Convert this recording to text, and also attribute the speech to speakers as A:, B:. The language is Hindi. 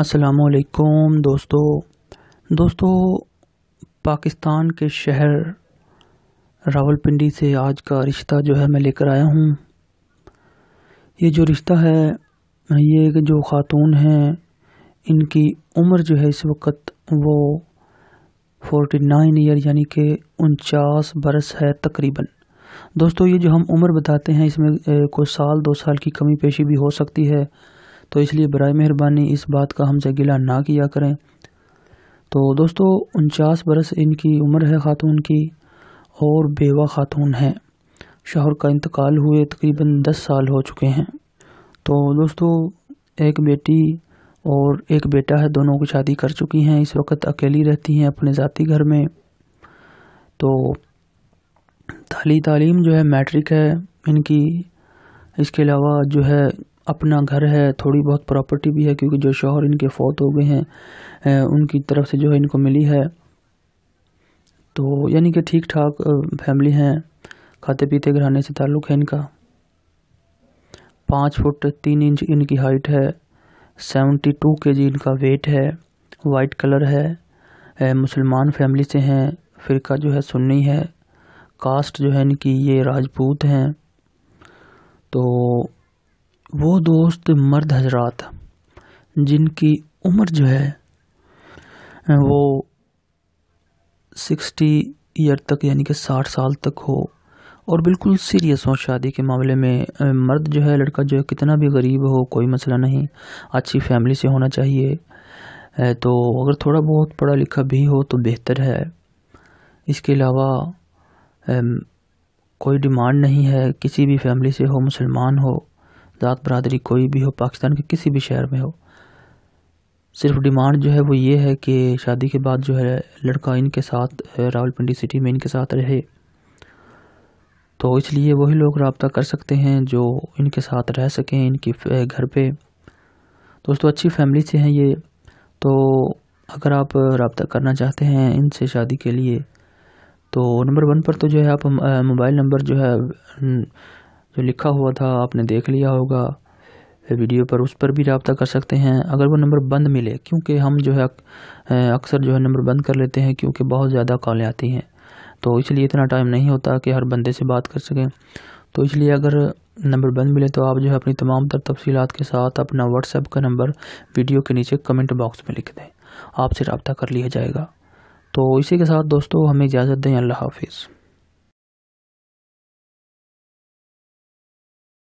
A: असलकुम दोस्तों दोस्तों पाकिस्तान के शहर रावलपिंडी से आज का रिश्ता जो है मैं लेकर आया हूँ ये जो रिश्ता है ये जो ख़ातून हैं इनकी उम्र जो है इस वक्त वो फोर्टी नाइन ईयर यानी कि उनचास बरस है तकरीबन दोस्तों ये जो हम उम्र बताते हैं इसमें कुछ साल दो साल की कमी पेशी भी हो सकती है तो इसलिए बर मेहरबानी इस बात का हमसे गिला ना किया करें तो दोस्तों उनचास बरस इनकी उम्र है ख़ातून की और बेवा ख़ातून हैं शहर का इंतकाल हुए तकरीबन दस साल हो चुके हैं तो दोस्तों एक बेटी और एक बेटा है दोनों को शादी कर चुकी हैं इस वक्त अकेली रहती हैं अपने ज़ाती घर में तो ताली तालीम जो है मैट्रिक है इनकी इसके अलावा जो है अपना घर है थोड़ी बहुत प्रॉपर्टी भी है क्योंकि जो शोहर इनके फौत हो गए हैं उनकी तरफ से जो है इनको मिली है तो यानी कि ठीक ठाक फैमिली हैं खाते पीते घराने से ताल्लुक़ है इनका पाँच फुट तीन इंच इनकी हाइट है सेवेंटी टू के जी इनका वेट है वाइट कलर है मुसलमान फैमिली से हैं का जो है सुन्नी है कास्ट जो है इनकी ये राजपूत हैं तो वो दोस्त मर्द हजरात जिनकी उम्र जो है वो सिक्सटी ईयर तक यानी कि साठ साल तक हो और बिल्कुल सीरियस हो शादी के मामले में मर्द जो है लड़का जो है कितना भी गरीब हो कोई मसला नहीं अच्छी फैमिली से होना चाहिए तो अगर थोड़ा बहुत पढ़ा लिखा भी हो तो बेहतर है इसके अलावा कोई डिमांड नहीं है किसी भी फैमिली से हो मुसलमान हो सादात बरदरी कोई भी हो पाकिस्तान के किसी भी शहर में हो सिर्फ डिमांड जो है वो ये है कि शादी के बाद जो है लड़का इनके साथ रावलपिंडी सिटी में इनके साथ रहे तो इसलिए वही लोग रबता कर सकते हैं जो इनके साथ रह सकें इनके घर पे दोस्तों अच्छी फैमिली से हैं ये तो अगर आप रबता करना चाहते हैं इनसे शादी के लिए तो नंबर वन पर तो जो है आप मोबाइल नंबर जो है जो लिखा हुआ था आपने देख लिया होगा वीडियो पर उस पर भी रबता कर सकते हैं अगर वो नंबर बंद मिले क्योंकि हम जो है अक्सर जो है नंबर बंद कर लेते हैं क्योंकि बहुत ज़्यादा कॉलें आती हैं तो इसलिए इतना टाइम नहीं होता कि हर बंदे से बात कर सकें तो इसलिए अगर नंबर बंद मिले तो आप जो है अपनी तमाम तर तफसीत के साथ अपना व्हाट्सएप का नंबर वीडियो के नीचे कमेंट बॉक्स में लिख दें आपसे रबता कर लिया जाएगा तो इसी के साथ दोस्तों हमें इजाज़त दें अल्लाह हाफिज़